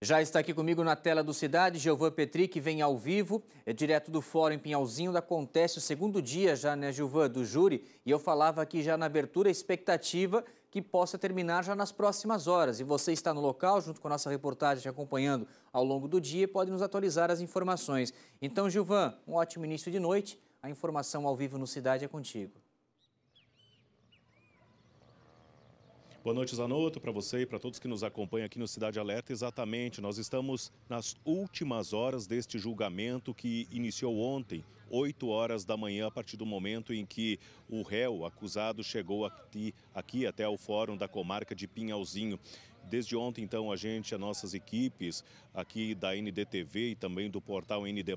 Já está aqui comigo na tela do Cidade, Gilvan Petri, que vem ao vivo, é direto do Fórum em Pinhalzinho, acontece o segundo dia já, né, Gilvan, do júri, e eu falava aqui já na abertura, a expectativa que possa terminar já nas próximas horas. E você está no local, junto com a nossa reportagem, acompanhando ao longo do dia, e pode nos atualizar as informações. Então, Gilvan, um ótimo início de noite, a informação ao vivo no Cidade é contigo. Boa noite, Zanotto, para você e para todos que nos acompanham aqui no Cidade Alerta. Exatamente, nós estamos nas últimas horas deste julgamento que iniciou ontem, 8 horas da manhã, a partir do momento em que o réu acusado chegou aqui, aqui até o fórum da comarca de Pinhalzinho. Desde ontem, então, a gente, as nossas equipes aqui da NDTV e também do portal ND,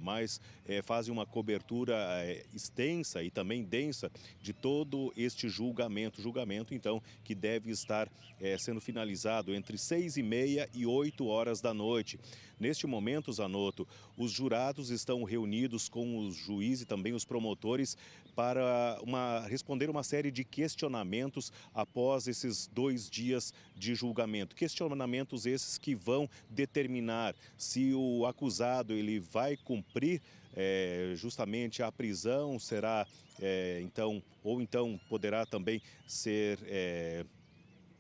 é, eh, fazem uma cobertura é, extensa e também densa de todo este julgamento. Julgamento, então, que deve estar é, sendo finalizado entre seis e meia e oito horas da noite. Neste momento, Zanotto, os jurados estão reunidos com os juízes e também os promotores para uma, responder uma série de questionamentos após esses dois dias de julgamento questionamentos esses que vão determinar se o acusado ele vai cumprir é, justamente a prisão, será é, então, ou então poderá também ser. É,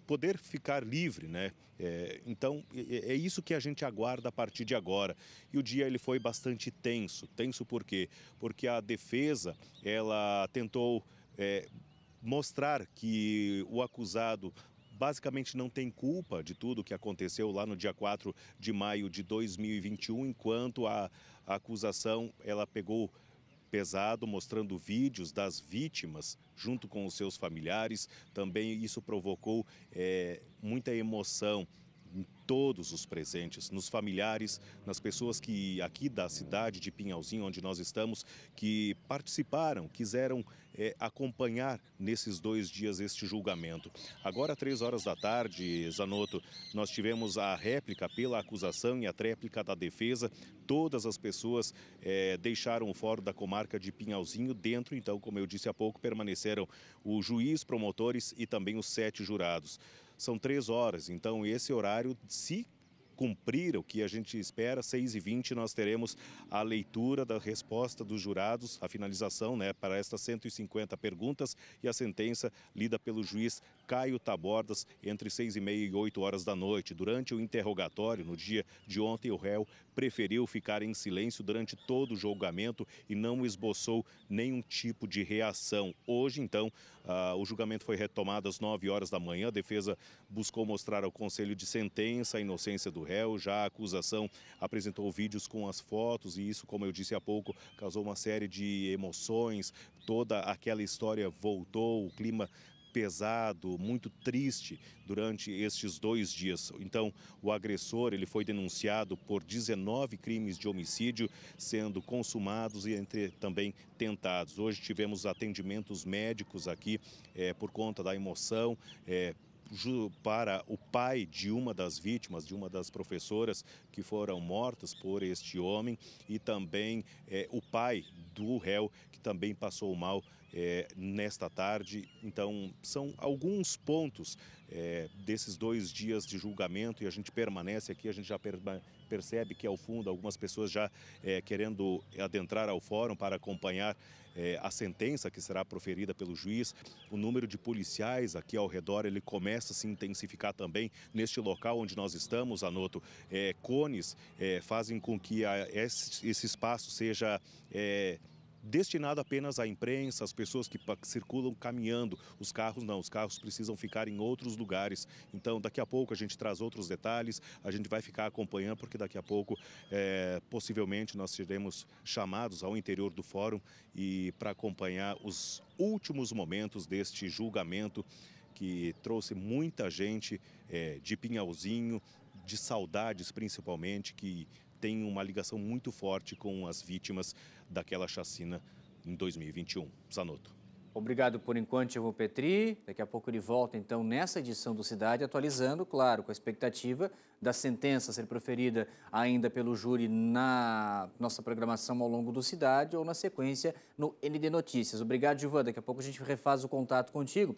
poder ficar livre, né? É, então é, é isso que a gente aguarda a partir de agora. E o dia ele foi bastante tenso, tenso por quê? Porque a defesa ela tentou é, mostrar que o acusado basicamente não tem culpa de tudo o que aconteceu lá no dia 4 de maio de 2021, enquanto a, acusação ela pegou pesado, mostrando vídeos das vítimas junto com os seus familiares. Também isso provocou é, muita emoção em todos os presentes, nos familiares, nas pessoas que aqui da cidade de Pinhalzinho, onde nós estamos, que participaram, quiseram é, acompanhar nesses dois dias este julgamento. Agora, três horas da tarde, Zanotto, nós tivemos a réplica pela acusação e a tréplica da defesa. Todas as pessoas é, deixaram o fórum da comarca de Pinhalzinho dentro, então, como eu disse há pouco, permaneceram o juiz, promotores e também os sete jurados são três horas. Então, esse horário, se cumprir o que a gente espera, 6h20 nós teremos a leitura da resposta dos jurados, a finalização né, para estas 150 perguntas e a sentença lida pelo juiz Caio Tabordas entre 6 e meia e 8 horas da noite. Durante o interrogatório, no dia de ontem, o réu preferiu ficar em silêncio durante todo o julgamento e não esboçou nenhum tipo de reação. Hoje, então, uh, o julgamento foi retomado às 9 horas da manhã. A defesa buscou mostrar ao Conselho de Sentença a inocência do réu réu. Já a acusação apresentou vídeos com as fotos e isso, como eu disse há pouco, causou uma série de emoções. Toda aquela história voltou, o clima pesado, muito triste durante estes dois dias. Então, o agressor ele foi denunciado por 19 crimes de homicídio, sendo consumados e entre, também tentados. Hoje tivemos atendimentos médicos aqui é, por conta da emoção. É, para o pai de uma das vítimas, de uma das professoras que foram mortas por este homem, e também é, o pai do réu, que também passou mal é, nesta tarde. Então, são alguns pontos é, desses dois dias de julgamento e a gente permanece aqui, a gente já percebe que ao fundo algumas pessoas já é, querendo adentrar ao fórum para acompanhar é, a sentença que será proferida pelo juiz. O número de policiais aqui ao redor ele começa a se intensificar também neste local onde nós estamos, Anoto. É, cones fazem com que a, esse, esse, espaço seja destinado apenas à imprensa, às pessoas que circulam caminhando. Os carros não, os carros precisam ficar em outros lugares. Então, daqui a pouco a gente traz outros detalhes, a gente vai ficar acompanhando, porque daqui a pouco, é, possivelmente, nós seremos chamados ao interior do fórum e para acompanhar os últimos momentos deste julgamento que trouxe muita gente é, de Pinhalzinho, de saudades principalmente, que tem uma ligação muito forte com as vítimas daquela chacina em 2021. Sanoto. Obrigado por enquanto, Ivo Petri. Daqui a pouco ele volta, então, nessa edição do Cidade, atualizando, claro, com a expectativa da sentença ser proferida ainda pelo júri na nossa programação ao longo do Cidade ou na sequência no ND Notícias. Obrigado, Ivan. Daqui a pouco a gente refaz o contato contigo.